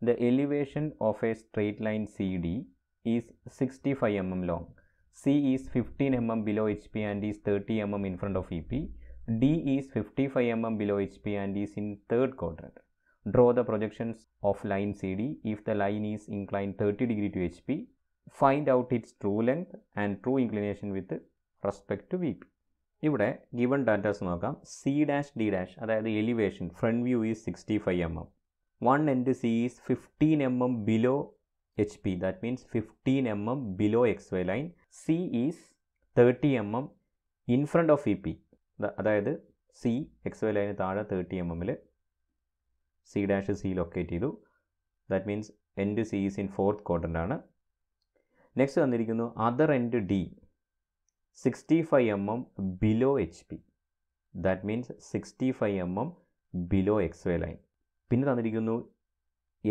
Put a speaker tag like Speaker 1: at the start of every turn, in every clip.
Speaker 1: The elevation of a straight line CD is 65 mm long. C is 15 mm below HP and is 30 mm in front of EP. D is 55 mm below HP and is in third quadrant. Draw the projections of line CD if the line is inclined 30 degree to HP. Find out its true length and true inclination with respect to VP. ഇവിടെ given data നോക്കാം C dash D dash അതായത് elevation front view is 65 mm. one NDC is 15 mm below HP that means 15 mm below XY line. C is 30 mm in front of EP അതായത് C X Y line താഴെ thirty M എമ്മിൽ C dash C locate ചെയ്തു that means end C is in fourth ക്വാർട്ടൻ്റാണ് next തന്നിരിക്കുന്നു other end D sixty five M M below H P that means sixty five M M below X Y line പിന്നെ തന്നിരിക്കുന്നു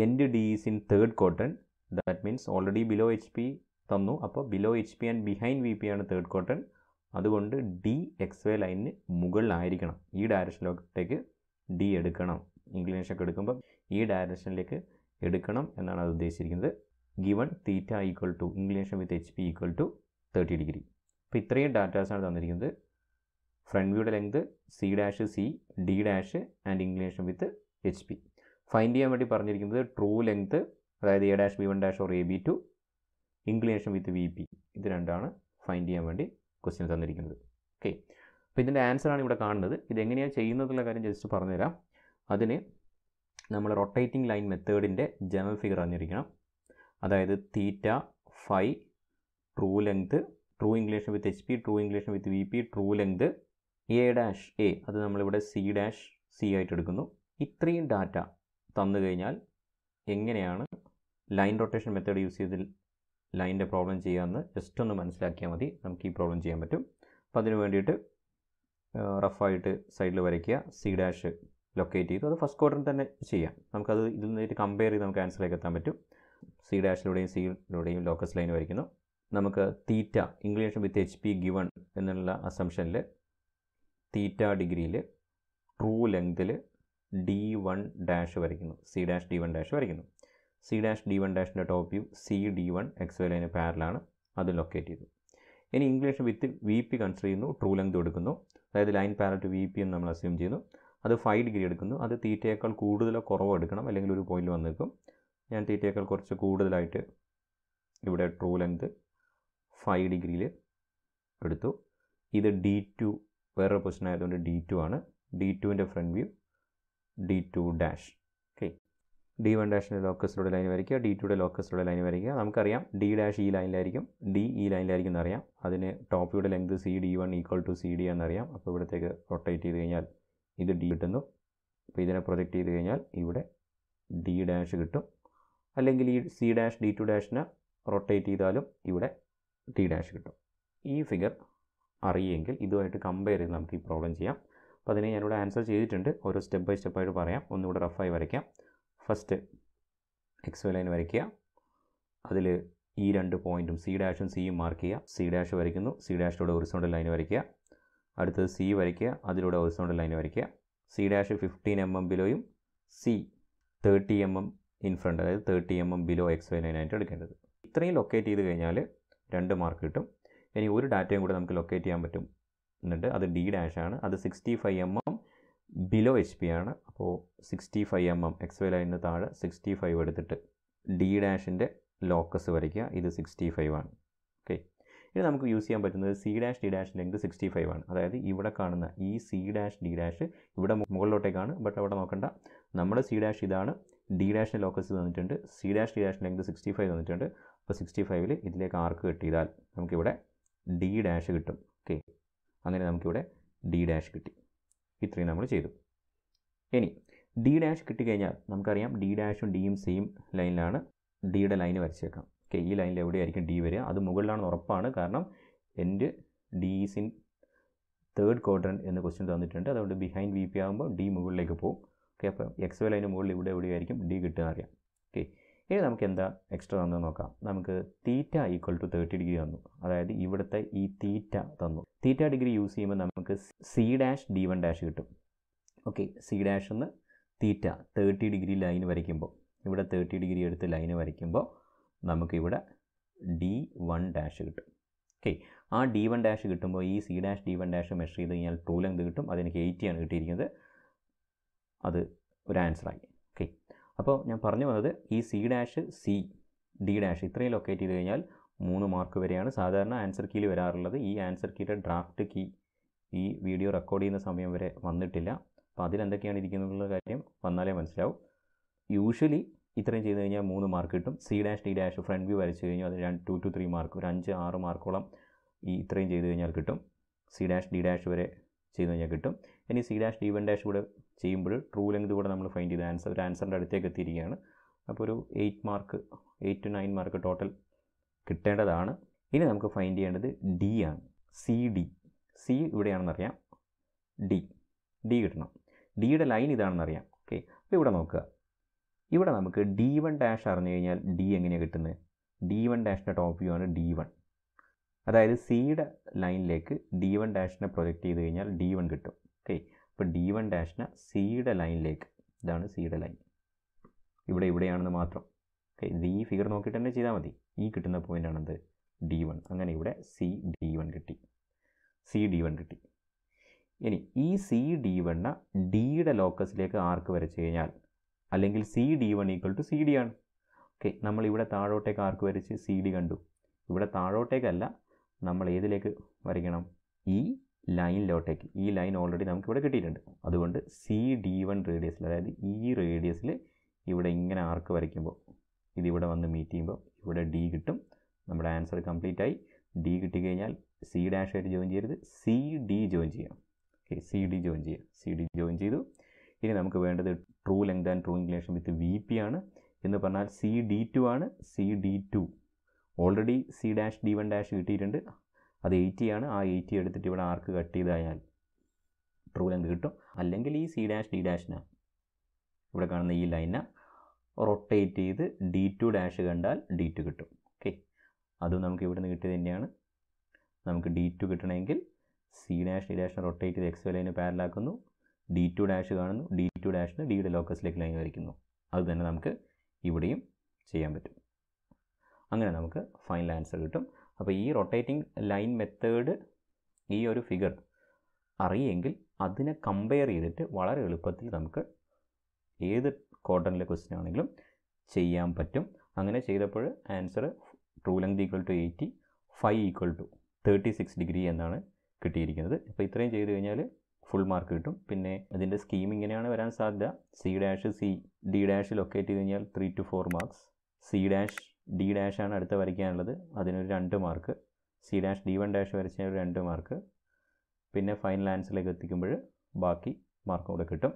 Speaker 1: end D is in third quadrant that means already below H P തന്നു അപ്പോൾ below H P and behind V P ആണ് third quadrant അതുകൊണ്ട് D X Y ലൈനിന് മുകളിലായിരിക്കണം ഈ ഡയറക്ഷനിലോട്ടേക്ക് D എടുക്കണം ഇംഗ്ലീഷൊക്കെ എടുക്കുമ്പോൾ ഈ ഡയറക്ഷനിലേക്ക് എടുക്കണം എന്നാണ് അത് ഉദ്ദേശിച്ചിരിക്കുന്നത് given theta equal to inclination with H P equal to thirty degree അപ്പോൾ ഇത്രയും ഡാറ്റാസാണ് തന്നിരിക്കുന്നത് ഫ്രണ്ട് വ്യൂയുടെ length C dash C D dash and inclination with H P find ചെയ്യാൻ വേണ്ടി പറഞ്ഞിരിക്കുന്നത് ട്രൂ ലെങ്ത് അതായത് A dash B one dash or A B two inclination with V P ഇത് രണ്ടാണ് ഫൈൻഡ് ചെയ്യാൻ വേണ്ടി ക്വസ്റ്റ്യൻ തന്നിരിക്കുന്നത് ഓക്കെ അപ്പോൾ ഇതിൻ്റെ ആൻസറാണ് ഇവിടെ കാണുന്നത് ഇതെങ്ങനെയാണ് ചെയ്യുന്നതെന്നുള്ള കാര്യം ജസ്റ്റ് പറഞ്ഞുതരാം അതിന് നമ്മൾ റൊട്ടേറ്റിംഗ് ലൈൻ മെത്തേഡിൻ്റെ ജനറൽ ഫിഗർ അറിഞ്ഞിരിക്കണം അതായത് theta phi true length true inclination with H P true inclination with V P true length A dash A അത് നമ്മളിവിടെ സി ഡാഷ് സി ആയിട്ട് എടുക്കുന്നു ഇത്രയും ഡാറ്റ തന്നു കഴിഞ്ഞാൽ എങ്ങനെയാണ് ലൈൻ റൊട്ടേഷൻ മെത്തേഡ് യൂസ് ചെയ്ത് ലൈൻ്റെ പ്രോബ്ലം ചെയ്യാമെന്ന് ജസ്റ്റ് ഒന്ന് മനസ്സിലാക്കിയാൽ മതി നമുക്ക് ഈ പ്രോബ്ലം ചെയ്യാൻ പറ്റും അപ്പോൾ അതിന് വേണ്ടിയിട്ട് റഫായിട്ട് സൈഡിൽ വരയ്ക്കുക സി ഡാഷ് ലൊക്കേറ്റ് ചെയ്തു അത് ഫസ്റ്റ് ക്വാർട്ടറിൽ തന്നെ ചെയ്യാം നമുക്കത് ഇതിൽ നിന്നിട്ട് കമ്പയർ ചെയ്ത് നമുക്ക് ആൻസറിലേക്ക് എത്താൻ പറ്റും സി ഡാഷിലൂടെയും സിയിലൂടെയും ലോക്കസ് ലൈൻ വരയ്ക്കുന്നു നമുക്ക് theta inclination with H P given എന്നുള്ള അസംഷനിൽ തീറ്റ ഡിഗ്രിയിൽ ട്രൂ ലെങ്തിൽ ഡി വൺ ഡാഷ് വരയ്ക്കുന്നു C dash D one dash വരയ്ക്കുന്നു സി ഡാഷ് ഡി വൺ ഡാഷിൻ്റെ top view C D one X Y line പാരലാണ് അത് ലൊക്കേറ്റ് ചെയ്തു ഇനി inclination with V P consider ചെയ്യുന്നു ട്രൂ ലെങ്ത് എടുക്കുന്നു അതായത് line parallel to V P എന്ന് നമ്മൾ അസ്യൂം ചെയ്യുന്നു അത് ഫൈവ് ഡിഗ്രി എടുക്കുന്നു അത് തീറ്റയേക്കാൾ കൂടുതലോ കുറവോ എടുക്കണം അല്ലെങ്കിൽ ഒരു പോയിന്റ് വന്ന് നിൽക്കും ഞാൻ തീറ്റയേക്കാൾ കുറച്ച് കൂടുതലായിട്ട് ഇവിടെ ട്രൂ ലെങ്ത് ഫൈവ് ഡിഗ്രിയിൽ എടുത്തു ഇത് ഡി ടു വേറൊരു പൊസിഷൻ ആയതുകൊണ്ട് ഡി ടു ആണ് ഡി ടുവിൻ്റെ front view D two dash okay D one ഡാഷിൻ്റെ ലോക്കസിലൂടെ ലൈൻ വരയ്ക്കുക ഡി ടുയുടെ ലോക്കസിലൂടെ ലൈൻ വരയ്ക്കുക നമുക്കറിയാം ഡി ഡാഷ് ഈ ലൈനിലായിരിക്കും ഡി ഈ ലൈനിലായിരിക്കും എന്നറിയാം അതിന് ടോപ്പിയുടെ length C D one equal to C D എന്നറിയാം അപ്പോൾ ഇവിടത്തേക്ക് റൊട്ടേറ്റ് ചെയ്ത് കഴിഞ്ഞാൽ ഇത് ഡി കിട്ടുന്നു അപ്പോൾ ഇതിനെ പ്രൊജക്റ്റ് ചെയ്ത് കഴിഞ്ഞാൽ ഇവിടെ ഡി ഡാഷ് കിട്ടും അല്ലെങ്കിൽ ഈ സി ഡാഷ് ഡി ടു ഡാഷിനെ റൊട്ടേറ്റ് ചെയ്താലും ഇവിടെ ഡി ഡാഷ് കിട്ടും ഈ ഫിഗർ അറിയെങ്കിൽ ഇതുമായിട്ട് കമ്പയർ ചെയ്ത് നമുക്ക് ഈ പ്രോബ്ലം ചെയ്യാം അപ്പോൾ അതിന് ഞാനിവിടെ ആൻസർ ചെയ്തിട്ടുണ്ട് ഓരോ സ്റ്റെപ്പ് ബൈ സ്റ്റെപ്പായിട്ട് പറയാം ഒന്നുകൂടെ റഫായി വരയ്ക്കാം ഫസ്റ്റ് എക്സ് വൈ ലൈൻ വരയ്ക്കുക അതിൽ ഈ രണ്ട് പോയിൻറ്റും സി ഡാഷും സിയും മാർക്ക് ചെയ്യുക സി ഡാഷ് വരയ്ക്കുന്നു സി ഡാഷിലൂടെ ഒറിസോണ്ടൽ ലൈൻ വരയ്ക്കുക അടുത്തത് സി വരയ്ക്കുക അതിലൂടെ ഒറിസോണ്ടൽ ലൈൻ വരയ്ക്കുക C dash fifteen M M ബിലോയും C thirty M M in front അതായത് thirty M M below X Y ലൈനായിട്ട് എടുക്കേണ്ടത് ഇത്രയും ലൊക്കേറ്റ് ചെയ്ത് കഴിഞ്ഞാൽ രണ്ട് മാർക്ക് കിട്ടും ഇനി ഒരു ഡാറ്റയും കൂടെ നമുക്ക് ലൊക്കേറ്റ് ചെയ്യാൻ പറ്റും എന്നിട്ട് അത് ഡി ഡാഷ് ആണ് അത് sixty five M M below H P ആണ് അപ്പോൾ sixty five M M X Y ലൈനിന് താഴെ സിക്സ്റ്റി ഫൈവ് എടുത്തിട്ട് ഡി ഡാഷിൻ്റെ ലോക്കസ് വരയ്ക്കുക ഇത് സിക്സ്റ്റി ഫൈവ് ആണ് ഓക്കെ ഇനി നമുക്ക് യൂസ് ചെയ്യാൻ പറ്റുന്നത് C dash D dash length sixty five ആണ് അതായത് ഇവിടെ കാണുന്ന ഈ സി ഡാഷ് ഡി ഡാഷ് ഇവിടെ മുകളിലോട്ടേക്കാണ് ബട്ട് അവിടെ നോക്കണ്ട നമ്മുടെ സി ഡാഷ് ഇതാണ് ഡി ഡാഷിൻ്റെ ലോക്കസ് തന്നിട്ടുണ്ട് C dash D dash length sixty five തന്നിട്ടുണ്ട് അപ്പോൾ സിക്സ്റ്റി ഫൈവിൽ ഇതിലേക്ക് ആർക്ക് കിട്ടിയതാൽ നമുക്കിവിടെ ഡി ഡാഷ് കിട്ടും ഓക്കെ അങ്ങനെ നമുക്കിവിടെ ഡി ഡാഷ് കിട്ടി ഇത്രയും നമ്മൾ ചെയ്തു ഇനി ഡി ഡാഷ് കിട്ടിക്കഴിഞ്ഞാൽ നമുക്കറിയാം ഡി ഡാഷും ഡിയും സെയിം ലൈനിലാണ് ഡിയുടെ ലൈൻ വരച്ചേക്കാം ഓക്കെ ഈ ലൈനിൽ എവിടെയായിരിക്കും ഡി വരിക അത് മുകളിലാണെന്ന് ഉറപ്പാണ് കാരണം എൻ്റെ D is in third quadrant എന്ന് ക്വസ്റ്റ്യൻ തന്നിട്ടുണ്ട് അതുകൊണ്ട് ബിഹൈൻഡ് വി പി ആകുമ്പോൾ ഡി മുകളിലേക്ക് പോകും ഓക്കെ അപ്പോൾ എക്സ് വൈ ലൈന് മുകളിൽ ഇവിടെ എവിടെയായിരിക്കും ഡി കിട്ടുക അറിയാം ഓക്കെ ഇനി നമുക്ക് എന്താ എക്സ്ട്രാ തന്നെ നോക്കാം നമുക്ക് theta equal to thirty degree തന്നു അതായത് ഇവിടുത്തെ ഈ തീറ്റ തന്നു തീറ്റ ഡിഗ്രി യൂസ് ചെയ്യുമ്പോൾ നമുക്ക് C dash D one dash കിട്ടും ഓക്കെ സി ഡാഷ് എന്ന് തീറ്റ തേർട്ടി ഡിഗ്രി ലൈൻ വരയ്ക്കുമ്പോൾ ഇവിടെ തേർട്ടി ഡിഗ്രി എടുത്ത് ലൈൻ വരയ്ക്കുമ്പോൾ നമുക്കിവിടെ ഡി വൺ ഡാഷ് കിട്ടും ഓക്കെ ആ ഡി വൺ ഡാഷ് കിട്ടുമ്പോൾ ഈ C dash D one dash measure ചെയ്ത് കഴിഞ്ഞാൽ ട്രൂ ലെങ്ത് കിട്ടും അതെനിക്ക് എയ്റ്റിയാണ് കിട്ടിയിരിക്കുന്നത് അത് ഒരു ആൻസറായി അപ്പോൾ ഞാൻ പറഞ്ഞു വന്നത് ഈ C dash C D dash ഇത്രയും ലൊക്കേറ്റ് ചെയ്ത് കഴിഞ്ഞാൽ മൂന്ന് മാർക്ക് വരെയാണ് സാധാരണ ആൻസർ കീയിൽ വരാറുള്ളത് ഈ ആൻസർ കീയുടെ ഡ്രാഫ്റ്റ് കീ ഈ വീഡിയോ റെക്കോർഡ് ചെയ്യുന്ന സമയം വരെ വന്നിട്ടില്ല അപ്പോൾ അതിലെന്തൊക്കെയാണ് ഇരിക്കുന്നുള്ള കാര്യം വന്നാലേ മനസ്സിലാവും യൂഷ്വലി ഇത്രയും ചെയ്ത് കഴിഞ്ഞാൽ മൂന്ന് മാർക്ക് കിട്ടും C dash D dash front view വരച്ച് കഴിഞ്ഞാൽ അത് രണ്ട് ടു ടു ത്രീ മാർക്ക് ഒരു അഞ്ച് ആറ് മാർക്കോളം ഈ ഇത്രയും ചെയ്ത് കഴിഞ്ഞാൽ കിട്ടും സി ഡാഷ് ഡി ഡാഷ് വരെ ചെയ്ത് കഴിഞ്ഞാൽ കിട്ടും ഇനി C dash D one dash കൂടെ ചെയ്യുമ്പോൾ ട്രൂ ലെങ്ത് കൂടെ നമ്മൾ ഫൈൻഡ് ചെയ്ത് ആൻസർ ഒരു ആൻസറിൻ്റെ അടുത്തേക്ക് എത്തിയിരിക്കുകയാണ് അപ്പോൾ ഒരു eight mark eight to nine mark total കിട്ടേണ്ടതാണ് ഇനി നമുക്ക് ഫൈൻഡ് ചെയ്യേണ്ടത് ഡി ആണ് സി ഡി സി ഇവിടെയാണെന്നറിയാം ഡി ഡി കിട്ടണം ഡിയുടെ ലൈൻ ഇതാണെന്നറിയാം ഓക്കെ അപ്പോൾ ഇവിടെ നോക്കുക ഇവിടെ നമുക്ക് ഡി വൺ ഡാഷ് അറിഞ്ഞു കഴിഞ്ഞാൽ ഡി എങ്ങനെയാണ് കിട്ടുന്നത് ഡി വൺ ഡാഷിൻ്റെ ടോപ്പ് വ്യൂ ആണ് ഡി വൺ അതായത് സിയുടെ ലൈനിലേക്ക് ഡി വൺ ഡാഷിനെ പ്രൊജക്റ്റ് ചെയ്ത് കഴിഞ്ഞാൽ ഡി വൺ കിട്ടും ഓക്കെ ഇപ്പം ഡി വൺ ഡാഷിന് സിയുടെ ലൈനിലേക്ക് ഇതാണ് സിയുടെ ലൈൻ ഇവിടെ ഇവിടെയാണെന്ന് മാത്രം ഓക്കെ ഇത് ഈ ഫിഗർ നോക്കിയിട്ട് തന്നെ ചെയ്താൽ മതി ഈ കിട്ടുന്ന പോയിൻ്റാണ് എന്ത് ഡി വൺ അങ്ങനെ ഇവിടെ സി ഡി വൺ കിട്ടി സി ഡി വൺ കിട്ടി ഇനി ഈ സി ഡി വണ്ണ ഡിയുടെ ലോക്കസിലേക്ക് ആർക്ക് വരച്ച് കഴിഞ്ഞാൽ അല്ലെങ്കിൽ C D one equal to C D ആണ് ഓക്കെ നമ്മൾ ഇവിടെ താഴോട്ടേക്ക് ആർക്ക് വരച്ച് സി ഡി കണ്ടു ഇവിടെ താഴോട്ടേക്കല്ല നമ്മൾ ഏതിലേക്ക് വരയ്ക്കണം ഈ ലൈനിലോട്ടേക്ക് ഈ ലൈൻ ഓൾറെഡി നമുക്കിവിടെ കിട്ടിയിട്ടുണ്ട് അതുകൊണ്ട് സി ഡി വൺ റേഡിയസിൽ അതായത് ഈ റേഡിയസിൽ ഇവിടെ ഇങ്ങനെ ആർക്ക് വരയ്ക്കുമ്പോൾ ഇതിവിടെ വന്ന് മീറ്റ് ചെയ്യുമ്പോൾ ഇവിടെ ഡി കിട്ടും നമ്മുടെ ആൻസർ കംപ്ലീറ്റ് ആയി ഡി കിട്ടിക്കഴിഞ്ഞാൽ സി ഡാഷ് ആയിട്ട് ജോയിൻ ചെയ്യരുത് സി ഡി ജോയിൻ ചെയ്യാം ഓക്കെ സി ഡി ജോയിൻ ചെയ്യാം സി ഡി ജോയിൻ ചെയ്തു ഇനി നമുക്ക് വേണ്ടത് true length and true inclination with V P ആണ് എന്ന് പറഞ്ഞാൽ സി ഡി ടു ആണ് C D two already C dash D one dash കിട്ടിയിട്ടുണ്ട് അത് എയ്റ്റി ആണ് ആ എയ്റ്റി എടുത്തിട്ട് ഇവിടെ ആർക്ക് കട്ട് ചെയ്ത് കഴിഞ്ഞാൽ ട്രൂ ലെങ്ത് കിട്ടും അല്ലെങ്കിൽ ഈ സി ഡാഷ് ഡി ഡാഷിനാണ് ഇവിടെ കാണുന്ന ഈ ലൈന റൊട്ടേറ്റ് ചെയ്ത് ഡി ടു ഡാഷ് കണ്ടാൽ ഡി ടു കിട്ടും ഓക്കെ അതും നമുക്ക് ഇവിടെ നിന്ന് കിട്ടിയത് തന്നെയാണ് നമുക്ക് ഡി ടു കിട്ടണമെങ്കിൽ സി ഡാഷ് ഡി ഡാഷിനെ റൊട്ടേറ്റ് ചെയ്ത് എക്സ് ലൈന് പാരലാക്കുന്നു ഡി ടു ഡാഷ് കാണുന്നു ഡി ടു ഡാഷിന് ഡിയുടെ ലോക്കസിലേക്ക് ലൈൻ വരയ്ക്കുന്നു അത് തന്നെ നമുക്ക് ഇവിടെയും ചെയ്യാൻ പറ്റും അങ്ങനെ നമുക്ക് ഫൈനൽ ആൻസർ കിട്ടും അപ്പോൾ ഈ റൊട്ടേറ്റിംഗ് ലൈൻ മെത്തേഡ് ഈ ഒരു ഫിഗർ അറിയെങ്കിൽ അതിനെ കമ്പയർ ചെയ്തിട്ട് വളരെ എളുപ്പത്തിൽ നമുക്ക് ഏത് കോട്ടണിലെ ക്വസ്റ്റ്യൻ ആണെങ്കിലും ചെയ്യാൻ പറ്റും അങ്ങനെ ചെയ്തപ്പോൾ answer true length equal to eighty five equal to thirty six degree എന്നാണ് കിട്ടിയിരിക്കുന്നത് അപ്പോൾ ഇത്രയും ചെയ്ത് കഴിഞ്ഞാൽ ഫുൾ മാർക്ക് കിട്ടും പിന്നെ അതിൻ്റെ സ്കീം ഇങ്ങനെയാണ് വരാൻ സാധ്യത C dash C D dash locate ചെയ്ത് കഴിഞ്ഞാൽ three to four marks C dash D ഡാഷാണ് അടുത്ത് വരയ്ക്കാനുള്ളത് അതിനൊരു രണ്ട് mark C dash D one dash വരച്ചതിന് ഒരു രണ്ട് മാർക്ക് പിന്നെ ഫൈനൽ ആൻസറിലേക്ക് എത്തിക്കുമ്പോൾ ബാക്കി മാർക്കും കൂടെ കിട്ടും